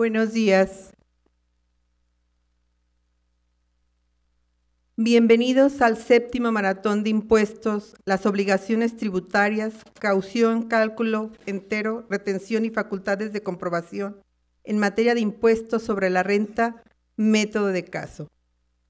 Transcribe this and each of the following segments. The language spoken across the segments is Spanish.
Buenos días. Bienvenidos al séptimo maratón de impuestos, las obligaciones tributarias, caución, cálculo entero, retención y facultades de comprobación en materia de impuestos sobre la renta, método de caso,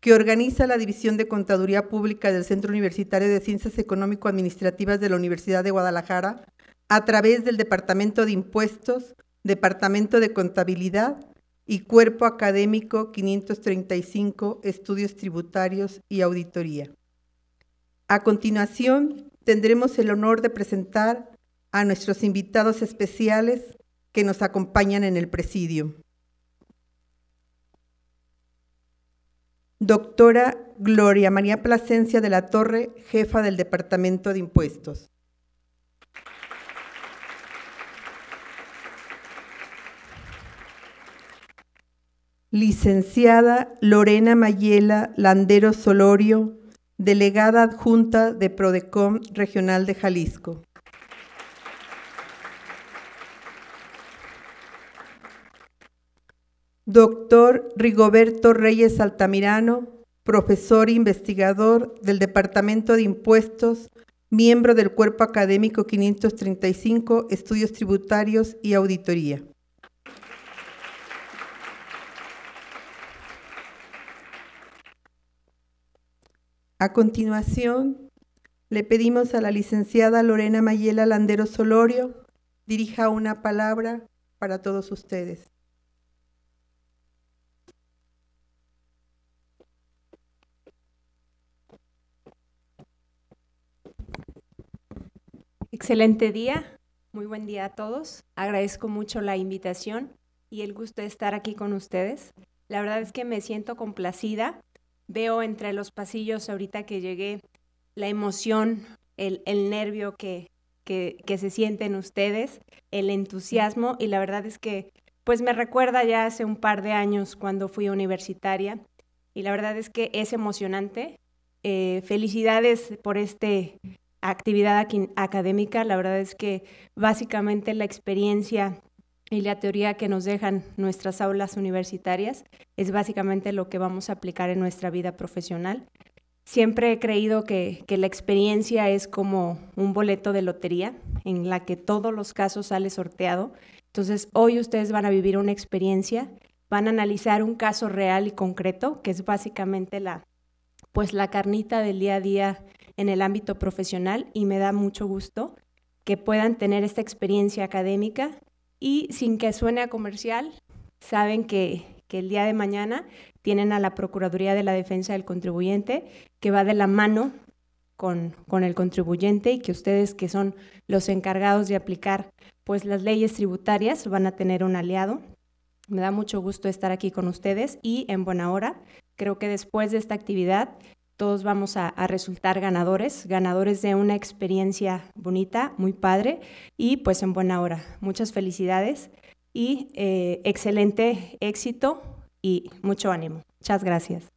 que organiza la División de Contaduría Pública del Centro Universitario de Ciencias Económico-Administrativas de la Universidad de Guadalajara a través del Departamento de Impuestos Departamento de Contabilidad y Cuerpo Académico 535, Estudios Tributarios y Auditoría. A continuación, tendremos el honor de presentar a nuestros invitados especiales que nos acompañan en el presidio. Doctora Gloria María Plasencia de la Torre, jefa del Departamento de Impuestos. Licenciada Lorena Mayela Landero Solorio, delegada adjunta de Prodecom Regional de Jalisco. Doctor Rigoberto Reyes Altamirano, profesor e investigador del Departamento de Impuestos, miembro del Cuerpo Académico 535, Estudios Tributarios y Auditoría. A continuación, le pedimos a la licenciada Lorena Mayela Landero Solorio dirija una palabra para todos ustedes. Excelente día, muy buen día a todos. Agradezco mucho la invitación y el gusto de estar aquí con ustedes. La verdad es que me siento complacida Veo entre los pasillos ahorita que llegué la emoción, el, nervio que, que, que, se sienten ustedes, el entusiasmo y la verdad es que pues me recuerda ya hace un par de años cuando fui universitaria y la verdad es que es emocionante. Eh, felicidades por esta actividad académica, la verdad es que básicamente la experiencia y la teoría que nos dejan nuestras aulas universitarias es básicamente lo que vamos a aplicar en nuestra vida profesional. Siempre he creído que, la experiencia es como un boleto de lotería en la que todos los casos sale sorteado. Entonces hoy ustedes van a vivir una experiencia, van a analizar un caso real y concreto, que es básicamente la, pues, la carnita del día a día en el ámbito profesional y me da mucho gusto que puedan tener esta experiencia académica y sin que suene a comercial, saben que, el día de mañana tienen a la Procuraduría de la Defensa del Contribuyente, que va de la mano con, con, el contribuyente y que ustedes que son los encargados de aplicar pues las leyes tributarias van a tener un aliado. Me da mucho gusto estar aquí con ustedes y en buena hora. Creo que después de esta actividad todos vamos a, resultar ganadores, ganadores de una experiencia bonita, muy padre y pues en buena hora. Muchas felicidades y eh, excelente éxito y mucho ánimo. Muchas gracias.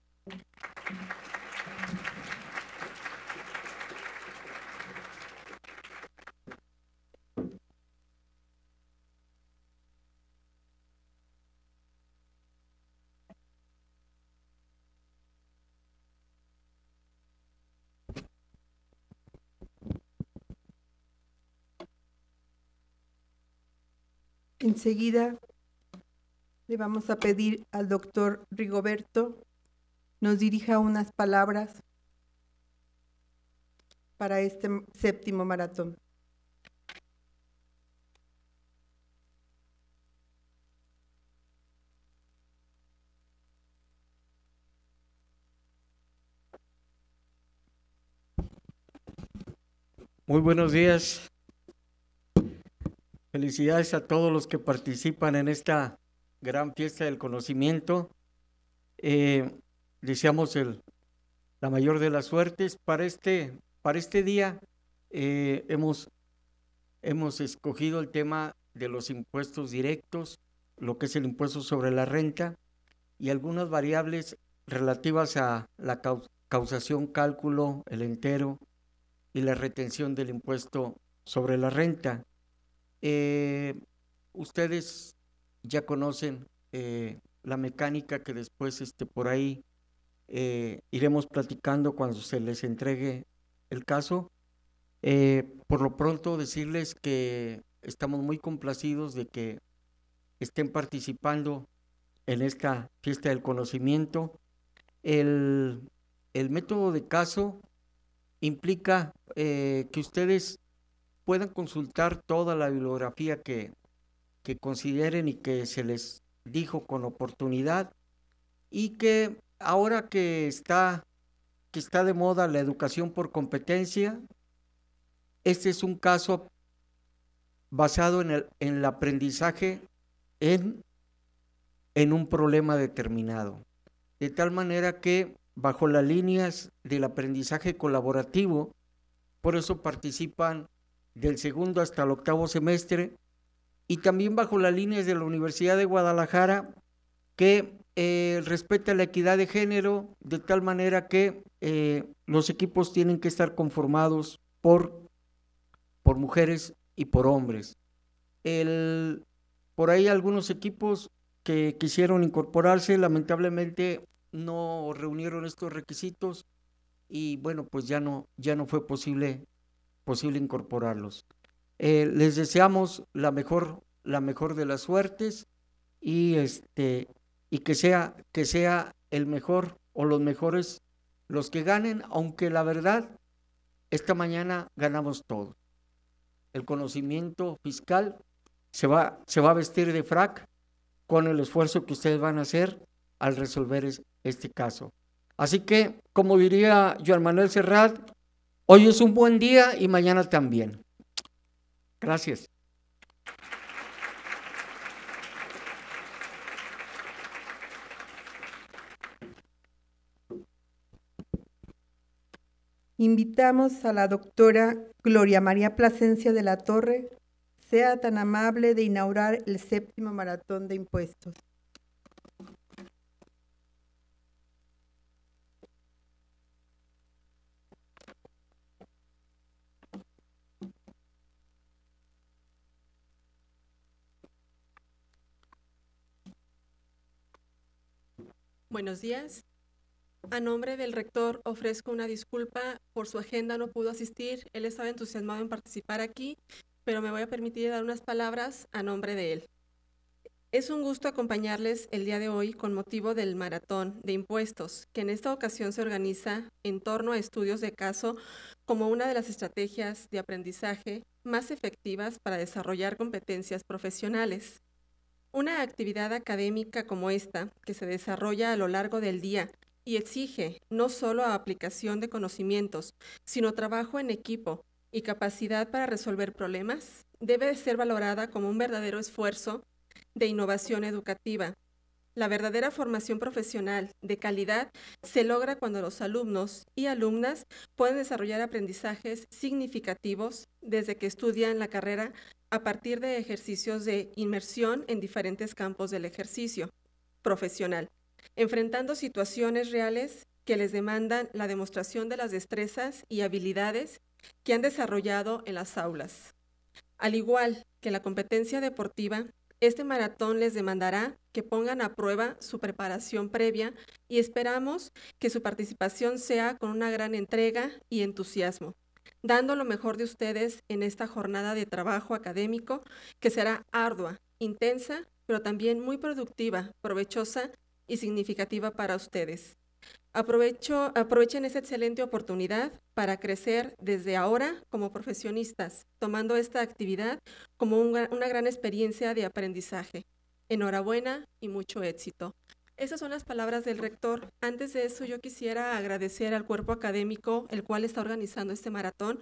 Enseguida le vamos a pedir al doctor Rigoberto nos dirija unas palabras para este séptimo maratón. Muy buenos días. Felicidades a todos los que participan en esta gran fiesta del conocimiento. Eh, deseamos el, la mayor de las suertes. Para este, para este día eh, hemos, hemos escogido el tema de los impuestos directos, lo que es el impuesto sobre la renta y algunas variables relativas a la causación, cálculo, el entero y la retención del impuesto sobre la renta. Eh, ustedes ya conocen eh, la mecánica que después este, por ahí eh, iremos platicando cuando se les entregue el caso. por lo pronto decirles que estamos muy complacidos de que estén participando en esta fiesta del conocimiento. El, método de caso implica que ustedes puedan consultar toda la bibliografía que, consideren y que se les dijo con oportunidad y que ahora que está, que está de moda la educación por competencia, este es un caso basado en el, en el aprendizaje en, en un problema determinado. De tal manera que bajo las líneas del aprendizaje colaborativo, por eso participan del segundo hasta el octavo semestre, y también bajo las líneas de la Universidad de Guadalajara, que eh, respeta la equidad de género de tal manera que eh, los equipos tienen que estar conformados por, por mujeres y por hombres. por ahí algunos equipos que quisieron incorporarse, lamentablemente no reunieron estos requisitos y bueno, pues ya no, ya no fue posible posible incorporarlos. Eh, les deseamos la mejor, la mejor de las suertes y, este, y que, sea, que sea el mejor o los mejores los que ganen, aunque la verdad, esta mañana ganamos todos. El conocimiento fiscal se va, se va a vestir de frac con el esfuerzo que ustedes van a hacer al resolver este caso. Así que, como diría Joan Manuel Serrat, Hoy es un buen día y mañana también. Gracias. Invitamos a la doctora Gloria María Plasencia de la Torre, sea tan amable de inaugurar el séptimo maratón de impuestos. Buenos días. A nombre del rector ofrezco una disculpa por su agenda, no pudo asistir. Él estaba entusiasmado en participar aquí, pero me voy a permitir dar unas palabras a nombre de él. Es un gusto acompañarles el día de hoy con motivo del Maratón de Impuestos, que en esta ocasión se organiza en torno a estudios de caso como una de las estrategias de aprendizaje más efectivas para desarrollar competencias profesionales. Una actividad académica como esta, que se desarrolla a lo largo del día y exige no solo aplicación de conocimientos, sino trabajo en equipo y capacidad para resolver problemas, debe ser valorada como un verdadero esfuerzo de innovación educativa. La verdadera formación profesional de calidad se logra cuando los alumnos y alumnas pueden desarrollar aprendizajes significativos desde que estudian la carrera a partir de ejercicios de inmersión en diferentes campos del ejercicio profesional, enfrentando situaciones reales que les demandan la demostración de las destrezas y habilidades que han desarrollado en las aulas. Al igual que la competencia deportiva, este maratón les demandará que pongan a prueba su preparación previa y esperamos que su participación sea con una gran entrega y entusiasmo dando lo mejor de ustedes en esta jornada de trabajo académico que será ardua, intensa, pero también muy productiva, provechosa y significativa para ustedes. aprovechen esta excelente oportunidad para crecer desde ahora como profesionistas, tomando esta actividad como una gran experiencia de aprendizaje. Enhorabuena y mucho éxito. Esas son las palabras del rector. Antes de eso, yo quisiera agradecer al cuerpo académico, el cual está organizando este maratón,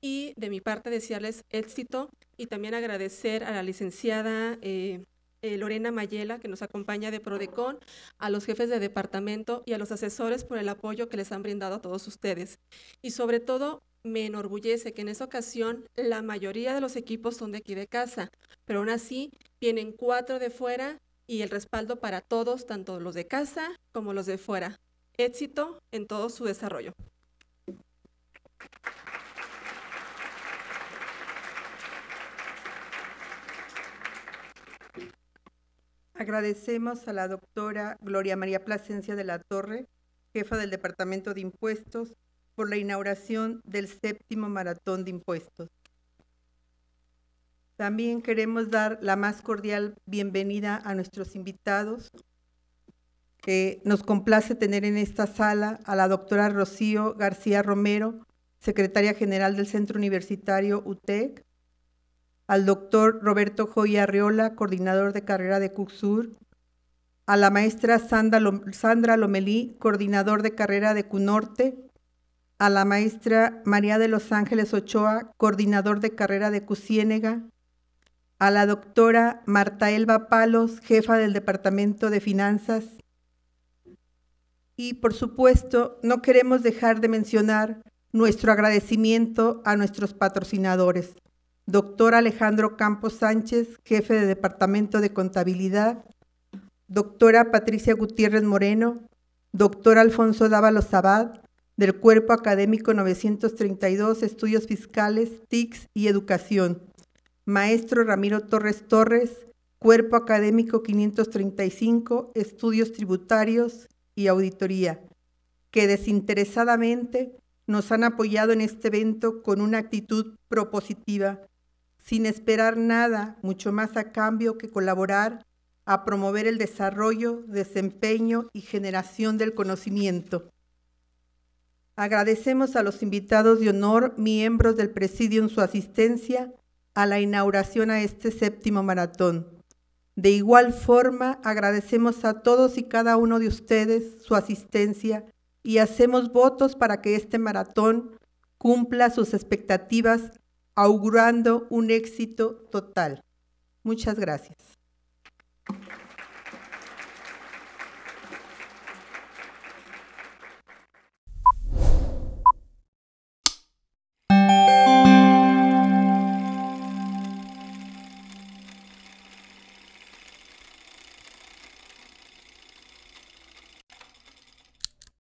y de mi parte desearles éxito y también agradecer a la licenciada eh, eh, Lorena Mayela, que nos acompaña de Prodecon, a los jefes de departamento y a los asesores por el apoyo que les han brindado a todos ustedes. Y sobre todo, me enorgullece que en esta ocasión la mayoría de los equipos son de aquí de casa, pero aún así vienen cuatro de fuera y el respaldo para todos, tanto los de casa como los de fuera. Éxito en todo su desarrollo. Agradecemos a la doctora Gloria María Plasencia de la Torre, jefa del Departamento de Impuestos, por la inauguración del séptimo Maratón de Impuestos. También queremos dar la más cordial bienvenida a nuestros invitados, que nos complace tener en esta sala a la doctora Rocío García Romero, secretaria general del Centro Universitario UTEC, al doctor Roberto Joya Arriola, coordinador de carrera de Cuxur, a la maestra Sandra Lomelí, coordinador de carrera de CUNORTE, a la maestra María de Los Ángeles Ochoa, coordinador de carrera de CUCIénega, a la doctora Marta Elba Palos, jefa del Departamento de Finanzas. Y por supuesto, no queremos dejar de mencionar nuestro agradecimiento a nuestros patrocinadores. Doctor Alejandro Campos Sánchez, jefe de Departamento de Contabilidad. Doctora Patricia Gutiérrez Moreno. Doctor Alfonso Dávalo Sabad, del Cuerpo Académico 932, Estudios Fiscales, TICS y Educación maestro Ramiro Torres Torres, Cuerpo Académico 535, Estudios Tributarios y Auditoría, que desinteresadamente nos han apoyado en este evento con una actitud propositiva, sin esperar nada mucho más a cambio que colaborar a promover el desarrollo, desempeño y generación del conocimiento. Agradecemos a los invitados de honor, miembros del presidio en su asistencia a la inauguración a este séptimo maratón. De igual forma, agradecemos a todos y cada uno de ustedes su asistencia y hacemos votos para que este maratón cumpla sus expectativas, augurando un éxito total. Muchas gracias.